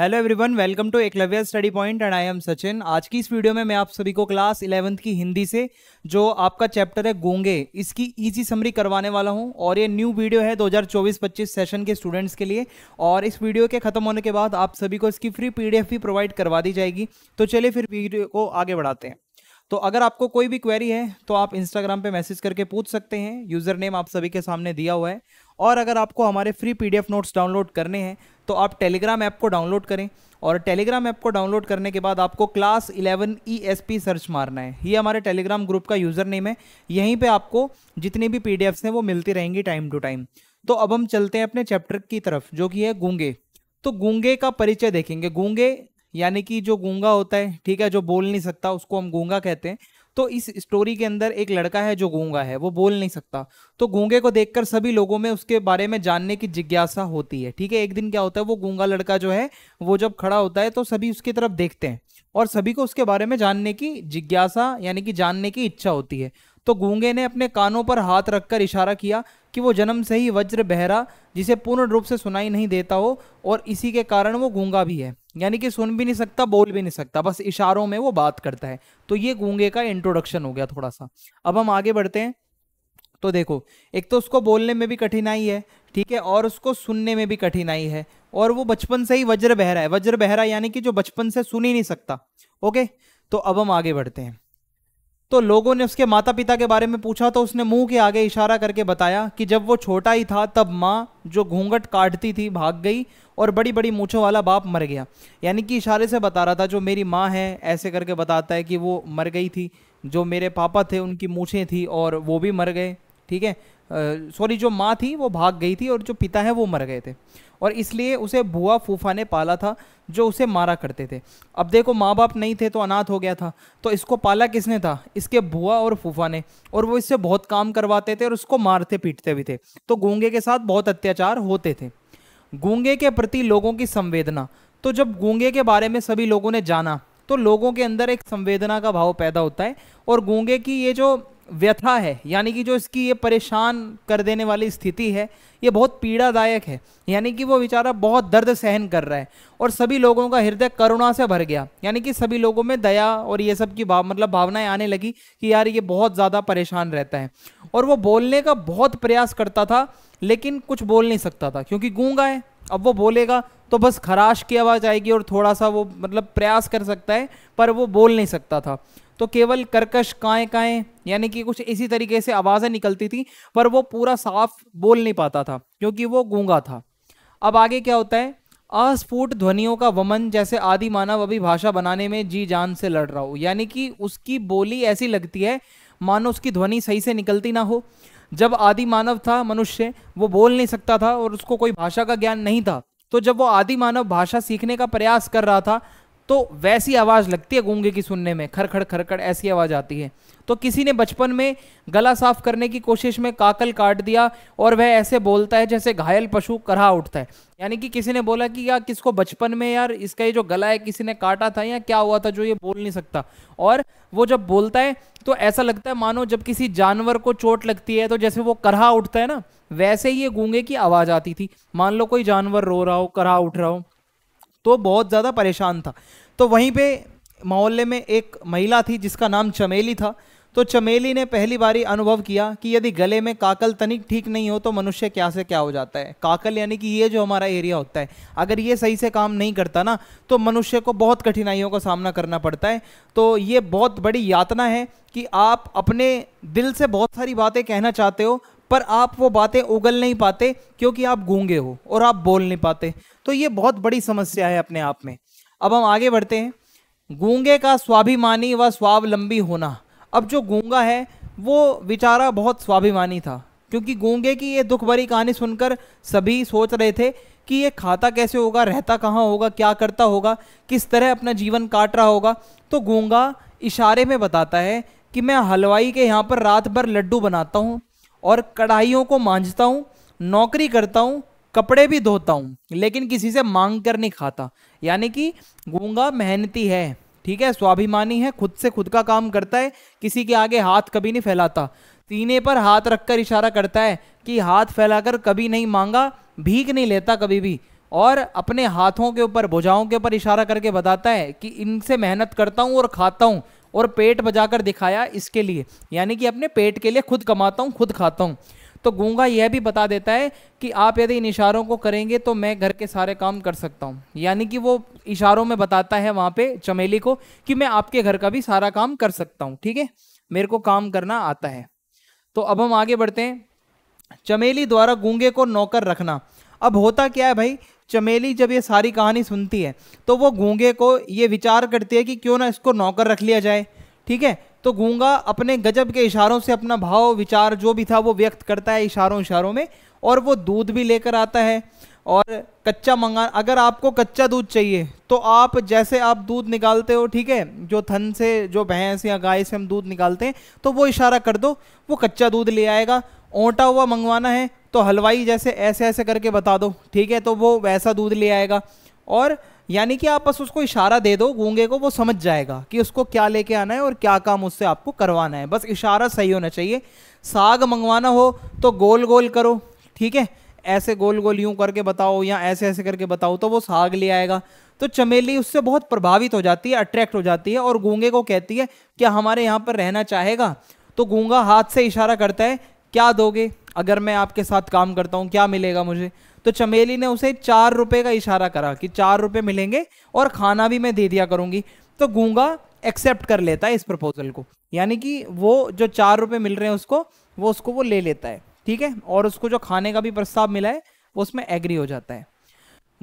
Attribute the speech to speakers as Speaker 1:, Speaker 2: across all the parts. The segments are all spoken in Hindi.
Speaker 1: hello everyone welcome to Eklavya study point and I am Sachin आज की इस वीडियो में मैं आप सभी को क्लास इलेवंथ की हिंदी से जो आपका चैप्टर है गोंगे इसकी इजी समरी करवाने वाला हूं और ये न्यू वीडियो है 2024-25 सेशन के स्टूडेंट्स के लिए और इस वीडियो के खत्म होने के बाद आप सभी को इसकी फ्री पी भी प्रोवाइड करवा दी जाएगी तो चलिए फिर वीडियो को आगे बढ़ाते हैं तो अगर आपको कोई भी क्वेरी है तो आप इंस्टाग्राम पे मैसेज करके पूछ सकते हैं यूज़र नेम आप सभी के सामने दिया हुआ है और अगर आपको हमारे फ्री पीडीएफ नोट्स डाउनलोड करने हैं तो आप टेलीग्राम ऐप को डाउनलोड करें और टेलीग्राम ऐप को डाउनलोड करने के बाद आपको क्लास 11 ई सर्च मारना है ये हमारे टेलीग्राम ग्रुप का यूज़र नेम है यहीं पे आपको जितनी भी पी हैं वो मिलती रहेंगी टाइम टू टाइम तो अब हम चलते हैं अपने चैप्टर की तरफ जो कि है गूंगे तो गूंगे का परिचय देखेंगे गूंगे यानी कि जो गूंगा होता है ठीक है जो बोल नहीं सकता उसको हम गूंगा कहते हैं तो इस स्टोरी के अंदर एक लड़का है जो गूंगा है वो बोल नहीं सकता तो गूंगे को देखकर सभी लोगों में उसके बारे में जानने की जिज्ञासा होती है ठीक है एक दिन क्या होता है वो गूंगा लड़का जो है वो जब खड़ा होता है तो सभी उसकी तरफ देखते हैं और सभी को उसके बारे में जानने की जिज्ञासा यानी कि जानने की इच्छा होती है तो गूंगे ने अपने कानों पर हाथ रखकर इशारा किया कि वो जन्म से ही वज्र बहरा जिसे पूर्ण रूप से सुनाई नहीं देता हो और इसी के कारण वो गूंगा भी है यानी कि सुन भी नहीं सकता बोल भी नहीं सकता बस इशारों में वो बात करता है तो ये गूंगे का इंट्रोडक्शन हो गया थोड़ा सा अब हम आगे बढ़ते हैं तो देखो एक तो उसको बोलने में भी कठिनाई है ठीक है और उसको सुनने में भी कठिनाई है और वो बचपन से ही वज्र बहरा है वज्र बहरा यानी कि जो बचपन से सुन ही नहीं सकता ओके तो अब हम आगे बढ़ते हैं तो लोगों ने उसके माता पिता के बारे में पूछा तो उसने मुंह के आगे इशारा करके बताया कि जब वो छोटा ही था तब माँ जो घूंघट काटती थी भाग गई और बड़ी बड़ी मूछों वाला बाप मर गया यानी कि इशारे से बता रहा था जो मेरी माँ है ऐसे करके बताता है कि वो मर गई थी जो मेरे पापा थे उनकी मूछें थी और वो भी मर गए ठीक है सॉरी जो माँ थी वो भाग गई थी और जो पिता है वो मर गए थे और इसलिए उसे बुआ फूफा ने पाला था जो उसे मारा करते थे अब देखो माँ बाप नहीं थे तो अनाथ हो गया था तो इसको पाला किसने था इसके बुआ और फूफा ने और वो इससे बहुत काम करवाते थे और उसको मारते पीटते भी थे तो गूंगे के साथ बहुत अत्याचार होते थे गूंगे के प्रति लोगों की संवेदना तो जब गूंगे के बारे में सभी लोगों ने जाना तो लोगों के अंदर एक संवेदना का भाव पैदा होता है और गूंगे की ये जो व्यथा है यानी कि जो इसकी ये परेशान कर देने वाली स्थिति है ये बहुत पीड़ादायक है यानी कि वो बेचारा बहुत दर्द सहन कर रहा है और सभी लोगों का हृदय करुणा से भर गया यानी कि सभी लोगों में दया और ये सब की भाव मतलब भावनाएं आने लगी कि यार ये बहुत ज़्यादा परेशान रहता है और वो बोलने का बहुत प्रयास करता था लेकिन कुछ बोल नहीं सकता था क्योंकि गूंगा है अब वो बोलेगा तो बस खराश की आवाज़ आएगी और थोड़ा सा वो मतलब प्रयास कर सकता है पर वो बोल नहीं सकता था तो केवल करकश काएँ काएँ यानी कि कुछ इसी तरीके से आवाज़ें निकलती थी पर वो पूरा साफ बोल नहीं पाता था क्योंकि वो गूंगा था अब आगे क्या होता है अस्फुट ध्वनियों का वमन जैसे आदि मानव अभी भाषा बनाने में जी जान से लड़ रहा हो यानी कि उसकी बोली ऐसी लगती है मानो उसकी ध्वनि सही से निकलती ना हो जब आदि मानव था मनुष्य वो बोल नहीं सकता था और उसको कोई भाषा का ज्ञान नहीं था तो जब वो आदि मानव भाषा सीखने का प्रयास कर रहा था तो वैसी आवाज़ लगती है गूंगे की सुनने में खरखड़ खरखड़ ऐसी आवाज़ आती है तो किसी ने बचपन में गला साफ करने की कोशिश में काकल काट दिया और वह ऐसे बोलता है जैसे घायल पशु करहा उठता है यानी कि किसी ने बोला कि यार किसको बचपन में यार इसका ये जो गला है किसी ने काटा था या क्या हुआ था जो ये बोल नहीं सकता और वो जब बोलता है तो ऐसा लगता है मानो जब किसी जानवर को चोट लगती है तो जैसे वो करहा उठता है ना वैसे ही ये गूंगे की आवाज़ आती थी मान लो कोई जानवर रो रहा हो करहा उठ रहा हो तो बहुत ज़्यादा परेशान था तो वहीं पे मोहल्ले में एक महिला थी जिसका नाम चमेली था तो चमेली ने पहली बारी अनुभव किया कि यदि गले में काकल तनिक ठीक नहीं हो तो मनुष्य क्या से क्या हो जाता है काकल यानी कि ये जो हमारा एरिया होता है अगर ये सही से काम नहीं करता ना तो मनुष्य को बहुत कठिनाइयों का सामना करना पड़ता है तो ये बहुत बड़ी यातना है कि आप अपने दिल से बहुत सारी बातें कहना चाहते हो पर आप वो बातें उगल नहीं पाते क्योंकि आप गूंगे हो और आप बोल नहीं पाते तो ये बहुत बड़ी समस्या है अपने आप में अब हम आगे बढ़ते हैं गूंगे का स्वाभिमानी व स्वावलंबी होना अब जो गूंगा है वो बेचारा बहुत स्वाभिमानी था क्योंकि गूंगे की ये दुख भरी कहानी सुनकर सभी सोच रहे थे कि ये खाता कैसे होगा रहता कहाँ होगा क्या करता होगा किस तरह अपना जीवन काट रहा होगा तो गूंगा इशारे में बताता है कि मैं हलवाई के यहाँ पर रात भर लड्डू बनाता हूँ और कढ़ाइयों को मांझता हूँ नौकरी करता हूँ कपड़े भी धोता हूँ लेकिन किसी से मांग कर नहीं खाता यानी कि गूंगा मेहनती है ठीक है स्वाभिमानी है खुद से खुद का काम करता है किसी के आगे हाथ कभी नहीं फैलाता सीने पर हाथ रखकर इशारा करता है कि हाथ फैलाकर कभी नहीं मांगा भीख नहीं लेता कभी भी और अपने हाथों के ऊपर भुजाओं के ऊपर इशारा करके बताता है कि इनसे मेहनत करता हूँ और खाता हूँ और पेट बजाकर दिखाया इसके लिए यानी कि अपने पेट के लिए खुद कमाता हूँ खुद खाता हूँ तो गूंगा यह भी बता देता है कि आप यदि इन इशारों को करेंगे तो मैं घर के सारे काम कर सकता हूँ यानी कि वो इशारों में बताता है वहाँ पे चमेली को कि मैं आपके घर का भी सारा काम कर सकता हूँ ठीक है मेरे को काम करना आता है तो अब हम आगे बढ़ते हैं चमेली द्वारा गूंगे को नौकर रखना अब होता क्या है भाई चमेली जब ये सारी कहानी सुनती है तो वो गूंगे को ये विचार करती है कि क्यों ना इसको नौकर रख लिया जाए ठीक है तो गूंगा अपने गजब के इशारों से अपना भाव विचार जो भी था वो व्यक्त करता है इशारों इशारों में और वो दूध भी लेकर आता है और कच्चा मंगा अगर आपको कच्चा दूध चाहिए तो आप जैसे आप दूध निकालते हो ठीक है जो थन से जो भैंस या गाय से हम दूध निकालते हैं तो वो इशारा कर दो वो कच्चा दूध ले आएगा ओंटा हुआ मंगवाना है तो हलवाई जैसे ऐसे ऐसे करके बता दो ठीक है तो वो वैसा दूध ले आएगा और यानी कि आप बस उसको इशारा दे दो गूंगे को वो समझ जाएगा कि उसको क्या लेके आना है और क्या काम उससे आपको करवाना है बस इशारा सही होना चाहिए साग मंगवाना हो तो गोल गोल करो ठीक है ऐसे गोल गोल यूं करके बताओ या ऐसे ऐसे करके बताओ तो वो साग ले आएगा तो चमेली उससे बहुत प्रभावित हो जाती है अट्रैक्ट हो जाती है और गूंगे को कहती है क्या हमारे यहाँ पर रहना चाहेगा तो गूंगा हाथ से इशारा करता है क्या दोगे अगर मैं आपके साथ काम करता हूँ क्या मिलेगा मुझे तो चमेली ने उसे चार रुपए का इशारा करा कि चार रुपए मिलेंगे और खाना भी मैं दे दिया करूंगी तो गूंगा एक्सेप्ट कर लेता है इस प्रपोजल को यानी कि वो जो चार रुपए मिल रहे हैं उसको वो उसको वो ले लेता है ठीक है और उसको जो खाने का भी प्रस्ताव मिला है वो उसमें एग्री हो जाता है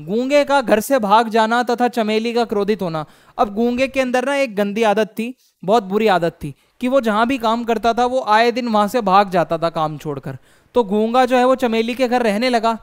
Speaker 1: गूंगे का घर से भाग जाना तथा चमेली का क्रोधित होना अब गूंगे के अंदर ना एक गंदी आदत थी बहुत बुरी आदत थी कि वो जहाँ भी काम करता था वो आए दिन वहां से भाग जाता था काम छोड़कर तो गूंगा जो है वो चमेली के घर रहने लगा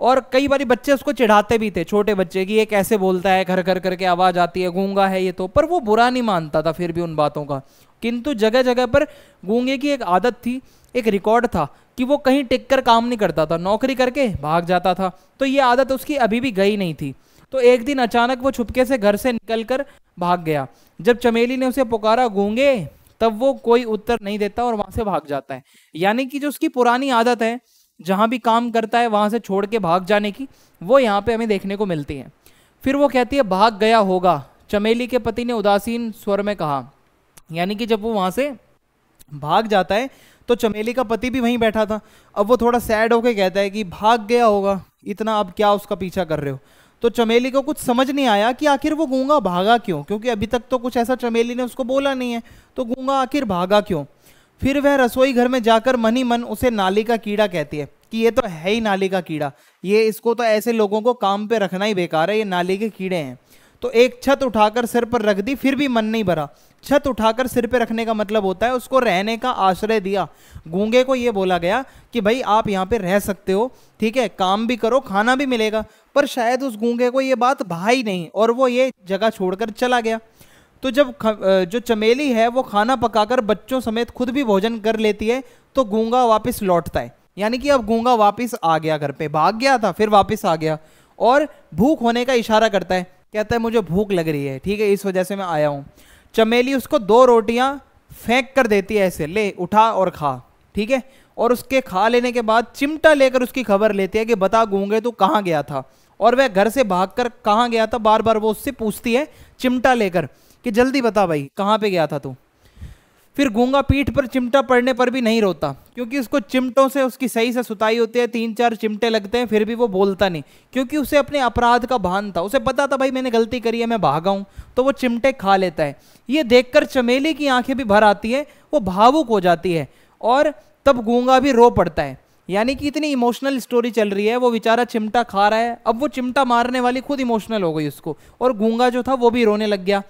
Speaker 1: और कई बार बच्चे उसको चिढ़ाते भी थे छोटे बच्चे की ये कैसे बोलता है घर घर करके आवाज़ आती है गूंगा है ये तो पर वो बुरा नहीं मानता था फिर भी उन बातों का किंतु जगह जगह पर गूंगे की एक आदत थी एक रिकॉर्ड था कि वो कहीं टिक कर काम नहीं करता था नौकरी करके भाग जाता था तो ये आदत उसकी अभी भी गई नहीं थी तो एक दिन अचानक वो छुपके से घर से निकल कर भाग गया जब चमेली ने उसे पुकारा गूंगे तब वो कोई उत्तर नहीं देता और वहां से भाग जाता है यानी कि जो उसकी पुरानी आदत है जहाँ भी काम करता है वहाँ से छोड़ के भाग जाने की वो यहाँ पे हमें देखने को मिलती है फिर वो कहती है भाग गया होगा चमेली के पति ने उदासीन स्वर में कहा यानी कि जब वो वहाँ से भाग जाता है तो चमेली का पति भी वहीं बैठा था अब वो थोड़ा सैड होके कहता है कि भाग गया होगा इतना अब क्या उसका पीछा कर रहे हो तो चमेली को कुछ समझ नहीं आया कि आखिर वो गूंगा भागा क्यों क्योंकि अभी तक तो कुछ ऐसा चमेली ने उसको बोला नहीं है तो गूंगा आखिर भागा क्यों फिर वह रसोई घर में जाकर मनी मन उसे नाली का कीड़ा कहती है कि ये तो है ही नाली का कीड़ा ये इसको तो ऐसे लोगों को काम पे रखना ही बेकार है ये नाली के कीड़े हैं तो एक छत उठाकर सिर पर रख दी फिर भी मन नहीं भरा छत उठाकर सिर पर रखने का मतलब होता है उसको रहने का आश्रय दिया गूंगे को ये बोला गया कि भाई आप यहाँ पे रह सकते हो ठीक है काम भी करो खाना भी मिलेगा पर शायद उस गूंगे को ये बात भाई नहीं और वो ये जगह छोड़कर चला गया तो जब जो चमेली है वो खाना पकाकर बच्चों समेत खुद भी भोजन कर लेती है तो गूंगा वापस लौटता है यानी कि अब गूंगा वापस आ गया घर पे भाग गया था फिर वापस आ गया और भूख होने का इशारा करता है कहता है मुझे भूख लग रही है ठीक है इस वजह से मैं आया हूँ चमेली उसको दो रोटियाँ फेंक कर देती है ऐसे ले उठा और खा ठीक है और उसके खा लेने के बाद चिमटा लेकर उसकी खबर लेती है कि बता गूंगे तू कहाँ गया था और वह घर से भागकर कहाँ गया था बार बार वो उससे पूछती है चिमटा लेकर कि जल्दी बता भाई कहाँ पे गया था तू फिर गूंगा पीठ पर चिमटा पड़ने पर भी नहीं रोता क्योंकि उसको चिमटों से उसकी सही से सुताई होती है तीन चार चिमटे लगते हैं फिर भी वो बोलता नहीं क्योंकि उसे अपने अपराध का भान था उसे पता था भाई मैंने गलती करी है मैं भागा हूँ तो वो चिमटे खा लेता है ये देखकर चमेली की आंखें भी भर आती है वो भावुक हो जाती है और तब गूंगा भी रो पड़ता है यानी कि इतनी इमोशनल स्टोरी चल रही है वो बेचारा चिमटा खा रहा है अब वो चिमटा मारने वाली खुद इमोशनल हो गई उसको और गूंगा जो था वो भी रोने लग गया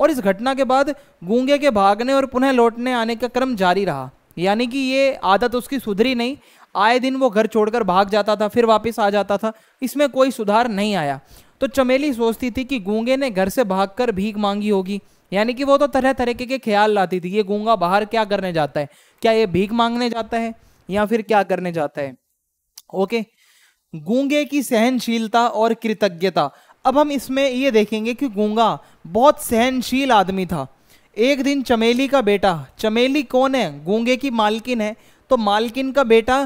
Speaker 1: और इस घटना के बाद गूंगे के भागने और पुनः लौटने आने का क्रम जारी रहा यानी कि ये आदत उसकी सुधरी नहीं आए दिन वो घर छोड़कर भाग जाता था फिर वापस आ जाता था इसमें कोई सुधार नहीं आया तो चमेली सोचती थी कि गूंगे ने घर से भागकर भीख मांगी होगी यानी कि वो तो तरह तरह के ख्याल लाती थी ये गूंगा बाहर क्या करने जाता है क्या ये भीख मांगने जाता है या फिर क्या करने जाता है ओके गूंगे की सहनशीलता और कृतज्ञता अब हम इसमें ये देखेंगे कि गूंगा बहुत सहनशील आदमी था एक दिन चमेली का बेटा चमेली कौन है गूंगे की मालकिन है तो मालकिन का बेटा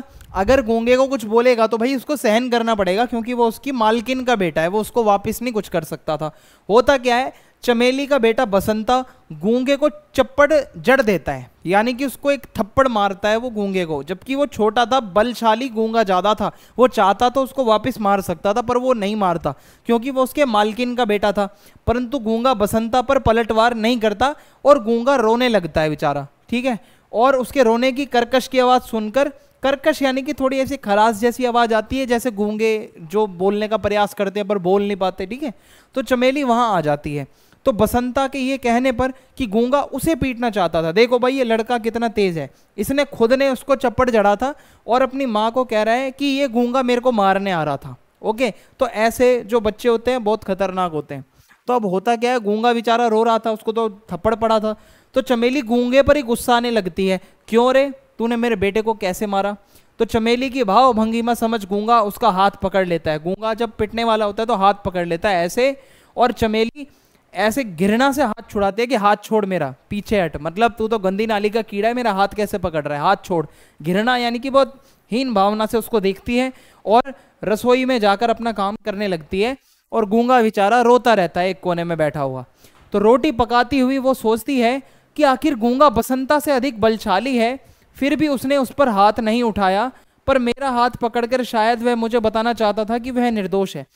Speaker 1: अगर गूंगे को कुछ बोलेगा तो भाई उसको सहन करना पड़ेगा क्योंकि वो उसकी मालकिन का बेटा है वो उसको वापस नहीं कुछ कर सकता था होता क्या है चमेली का बेटा बसंता गूंगे को चप्पड़ जड़ देता है यानी कि उसको एक थप्पड़ मारता है वो गूंगे को जबकि वो छोटा था बलशाली गूंगा ज़्यादा था वो चाहता तो उसको वापस मार सकता था पर वो नहीं मारता क्योंकि वो उसके मालकिन का बेटा था परंतु गूंगा बसंता पर पलटवार नहीं करता और गूंगा रोने लगता है बेचारा ठीक है और उसके रोने की करकश की आवाज़ सुनकर कर्कश यानी कि थोड़ी ऐसी खराश जैसी आवाज़ आती है जैसे गूंगे जो बोलने का प्रयास करते हैं पर बोल नहीं पाते ठीक है तो चमेली वहाँ आ जाती है तो बसंता के ये कहने पर कि गोंगा उसे पीटना चाहता था देखो भाई ये लड़का कितना तेज़ है इसने खुद ने उसको चप्पड़ जड़ा था और अपनी माँ को कह रहा है कि ये गोंगा मेरे को मारने आ रहा था ओके तो ऐसे जो बच्चे होते हैं बहुत खतरनाक होते हैं तो अब होता क्या है गूंगा बेचारा रो रहा था उसको तो थप्पड़ पड़ा था तो चमेली गूंगे पर ही गुस्सा आने लगती है क्यों रे तूने मेरे बेटे को कैसे मारा तो चमेली की भाव भंगिमा समझ गूंगा उसका हाथ पकड़ लेता है गूंगा जब पिटने वाला होता है तो हाथ पकड़ लेता है ऐसे और चमेली ऐसे घृणा से हाथ छुड़ाते हैं कि हाथ छोड़ मेरा पीछे हट मतलब तू तो गंदी नाली का कीड़ा है मेरा हाथ कैसे पकड़ रहा है हाथ छोड़ घृणा यानी कि बहुत हीन भावना से उसको देखती है और रसोई में जाकर अपना काम करने लगती है और गूंगा बेचारा रोता रहता है एक कोने में बैठा हुआ तो रोटी पकाती हुई वो सोचती है कि आखिर गूंगा बसंता से अधिक बलशाली है फिर भी उसने उस पर हाथ नहीं उठाया पर मेरा हाथ पकड़कर शायद वह मुझे बताना चाहता था कि वह निर्दोष है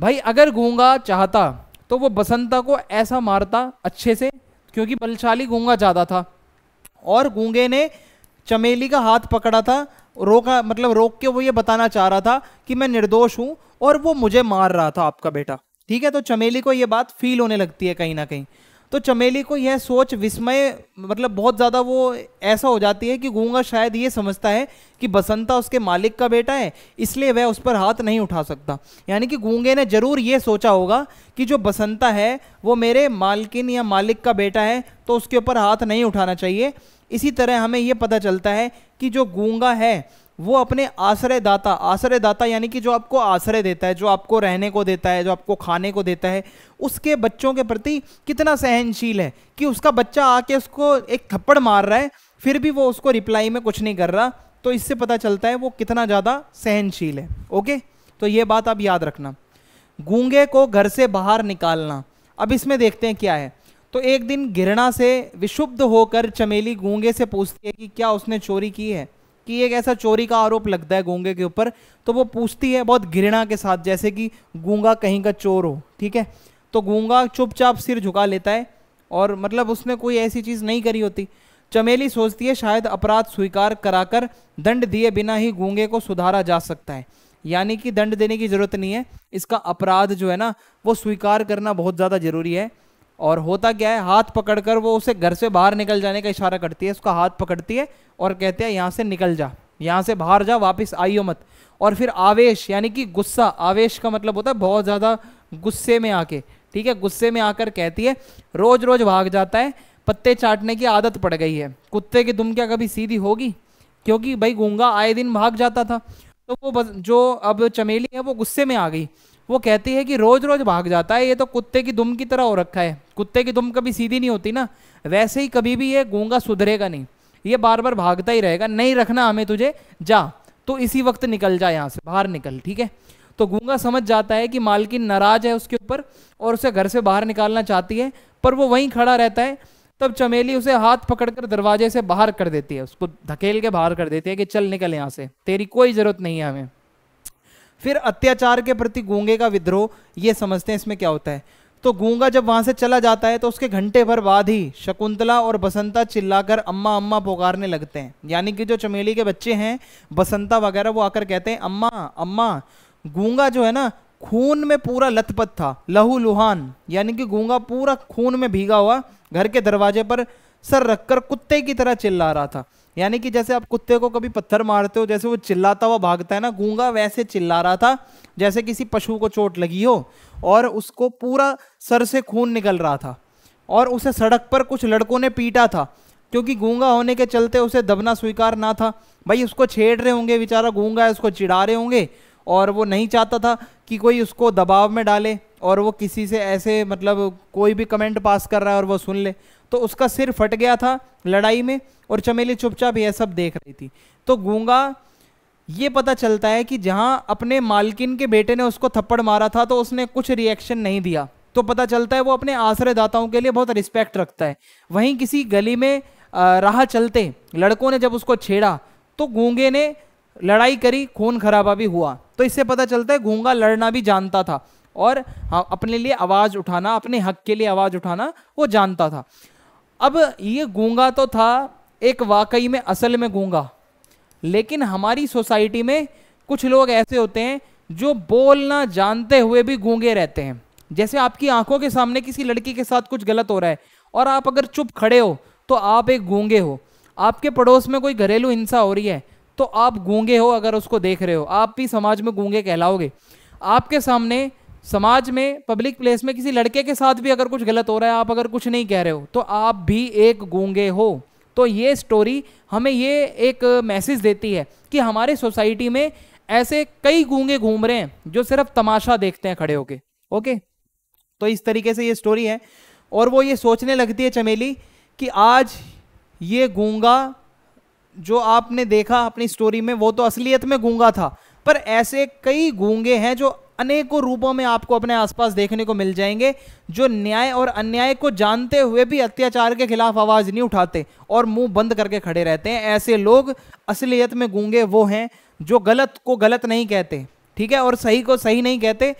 Speaker 1: भाई अगर गूंगा चाहता तो वो बसंता को ऐसा मारता अच्छे से क्योंकि बलशाली गूंगा ज़्यादा था और गूंगे ने चमेली का हाथ पकड़ा था रोका मतलब रोक के वो ये बताना चाह रहा था कि मैं निर्दोष हूँ और वो मुझे मार रहा था आपका बेटा ठीक है तो चमेली को ये बात फील होने लगती है कहीं ना कहीं तो चमेली को यह सोच विस्मय मतलब बहुत ज़्यादा वो ऐसा हो जाती है कि गूंगा शायद ये समझता है कि बसंता उसके मालिक का बेटा है इसलिए वह उस पर हाथ नहीं उठा सकता यानी कि गूंगे ने ज़रूर ये सोचा होगा कि जो बसंता है वो मेरे मालकिन या मालिक का बेटा है तो उसके ऊपर हाथ नहीं उठाना चाहिए इसी तरह हमें ये पता चलता है कि जो गूंगा है वो अपने आश्रयदाता आश्रयदाता यानी कि जो आपको आश्रय देता है जो आपको रहने को देता है जो आपको खाने को देता है उसके बच्चों के प्रति कितना सहनशील है कि उसका बच्चा आके उसको एक थप्पड़ मार रहा है फिर भी वो उसको रिप्लाई में कुछ नहीं कर रहा तो इससे पता चलता है वो कितना ज़्यादा सहनशील है ओके तो ये बात आप याद रखना गूंगे को घर से बाहर निकालना अब इसमें देखते हैं क्या है तो एक दिन घृणा से विशुद्ध होकर चमेली गूंगे से पूछती है कि क्या उसने चोरी की है कि एक ऐसा चोरी का आरोप लगता है गूंगे के ऊपर तो वो पूछती है बहुत घृणा के साथ जैसे कि गूंगा कहीं का चोर हो ठीक है तो गूंगा चुपचाप सिर झुका लेता है और मतलब उसने कोई ऐसी चीज़ नहीं करी होती चमेली सोचती है शायद अपराध स्वीकार कराकर दंड दिए बिना ही गूंगे को सुधारा जा सकता है यानी कि दंड देने की ज़रूरत नहीं है इसका अपराध जो है ना वो स्वीकार करना बहुत ज़्यादा ज़रूरी है और होता क्या है हाथ पकड़कर वो उसे घर से बाहर निकल जाने का इशारा करती है उसका हाथ पकड़ती है और कहते हैं यहाँ से निकल जा यहाँ से बाहर जा वापस आइयो मत और फिर आवेश यानी कि गुस्सा आवेश का मतलब होता है बहुत ज़्यादा गुस्से में आके ठीक है गुस्से में आकर कहती है रोज़ रोज़ भाग जाता है पत्ते चाटने की आदत पड़ गई है कुत्ते की दुम क्या कभी सीधी होगी क्योंकि भाई गूंगा आए दिन भाग जाता था तो वो जो अब चमेली है वो गुस्से में आ गई वो कहती है कि रोज रोज भाग जाता है ये तो कुत्ते की दुम की तरह हो रखा है कुत्ते की दुम कभी सीधी नहीं होती ना वैसे ही कभी भी ये गूंगा सुधरेगा नहीं ये बार बार भागता ही रहेगा नहीं रखना हमें तुझे जा तो इसी वक्त निकल जा यहाँ से बाहर निकल ठीक है तो गूंगा समझ जाता है कि मालकिन नाराज है उसके ऊपर और उसे घर से बाहर निकालना चाहती है पर वो वहीं खड़ा रहता है तब चमेली उसे हाथ पकड़कर दरवाजे से बाहर कर देती है उसको धकेल के बाहर कर देती है कि चल निकल यहाँ से तेरी कोई ज़रूरत नहीं है हमें फिर अत्याचार के प्रति गूंगे का विद्रोह ये समझते हैं इसमें क्या होता है तो गूंगा जब वहां से चला जाता है तो उसके घंटे भर बाद ही शकुंतला और बसंता चिल्लाकर अम्मा अम्मा पुकारने लगते हैं यानी कि जो चमेली के बच्चे हैं बसंता वगैरह वो आकर कहते हैं अम्मा अम्मा गूंगा जो है ना खून में पूरा लथपथ था लहू लुहान यानी कि गूंगा पूरा खून में भीगा हुआ घर के दरवाजे पर सर रखकर कुत्ते की तरह चिल्ला रहा था यानी कि जैसे आप कुत्ते को कभी पत्थर मारते हो जैसे वो चिल्लाता हुआ भागता है ना गूंगा वैसे चिल्ला रहा था जैसे किसी पशु को चोट लगी हो और उसको पूरा सर से खून निकल रहा था और उसे सड़क पर कुछ लड़कों ने पीटा था क्योंकि गूंगा होने के चलते उसे दबना स्वीकार ना था भाई उसको छेड़ रहे होंगे बेचारा गूंगा है उसको चिढ़ा रहे होंगे और वो नहीं चाहता था कि कोई उसको दबाव में डाले और वो किसी से ऐसे मतलब कोई भी कमेंट पास कर रहा है और वो सुन ले तो उसका सिर फट गया था लड़ाई में और चमेली चुपचाप यह सब देख रही थी तो गूंगा ये पता चलता है कि जहाँ अपने मालकिन के बेटे ने उसको थप्पड़ मारा था तो उसने कुछ रिएक्शन नहीं दिया तो पता चलता है वो अपने आश्रयदाताओं के लिए बहुत रिस्पेक्ट रखता है वहीं किसी गली में राह चलते लड़कों ने जब उसको छेड़ा तो गूंगे ने लड़ाई करी खून खराबा भी हुआ तो इससे पता चलता है गूंगा लड़ना भी जानता था और हाँ, अपने लिए आवाज़ उठाना अपने हक के लिए आवाज़ उठाना वो जानता था अब ये गूंगा तो था एक वाकई में असल में गूंगा लेकिन हमारी सोसाइटी में कुछ लोग ऐसे होते हैं जो बोलना जानते हुए भी गूंगे रहते हैं जैसे आपकी आंखों के सामने किसी लड़की के साथ कुछ गलत हो रहा है और आप अगर चुप खड़े हो तो आप एक गूंगे हो आपके पड़ोस में कोई घरेलू हिंसा हो रही है तो आप गूंगे हो अगर उसको देख रहे हो आप भी समाज में गूंगे कहलाओगे आपके सामने समाज में पब्लिक प्लेस में किसी लड़के के साथ भी अगर कुछ गलत हो रहा है आप अगर कुछ नहीं कह रहे हो तो आप भी एक गूंगे हो तो ये स्टोरी हमें ये एक मैसेज देती है कि हमारे सोसाइटी में ऐसे कई गूंगे घूम रहे हैं जो सिर्फ तमाशा देखते हैं खड़े होके ओके तो इस तरीके से ये स्टोरी है और वो ये सोचने लगती है चमेली कि आज ये गूंगा जो आपने देखा अपनी स्टोरी में वो तो असलियत में गूंगा था पर ऐसे कई गूंगे हैं जो अनेकों रूपों में आपको अपने आसपास देखने को मिल जाएंगे जो न्याय और अन्याय को जानते हुए भी अत्याचार के खिलाफ आवाज़ नहीं उठाते और मुंह बंद करके खड़े रहते हैं ऐसे लोग असलियत में गूंगे वो हैं जो गलत को गलत नहीं कहते ठीक है और सही को सही नहीं कहते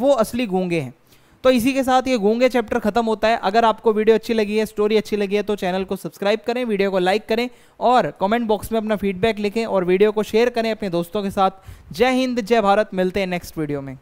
Speaker 1: वो असली गूंगे हैं तो इसी के साथ ये गूंगे चैप्टर खत्म होता है अगर आपको वीडियो अच्छी लगी है स्टोरी अच्छी लगी है तो चैनल को सब्सक्राइब करें वीडियो को लाइक करें और कमेंट बॉक्स में अपना फीडबैक लिखें और वीडियो को शेयर करें अपने दोस्तों के साथ जय हिंद जय भारत मिलते हैं नेक्स्ट वीडियो में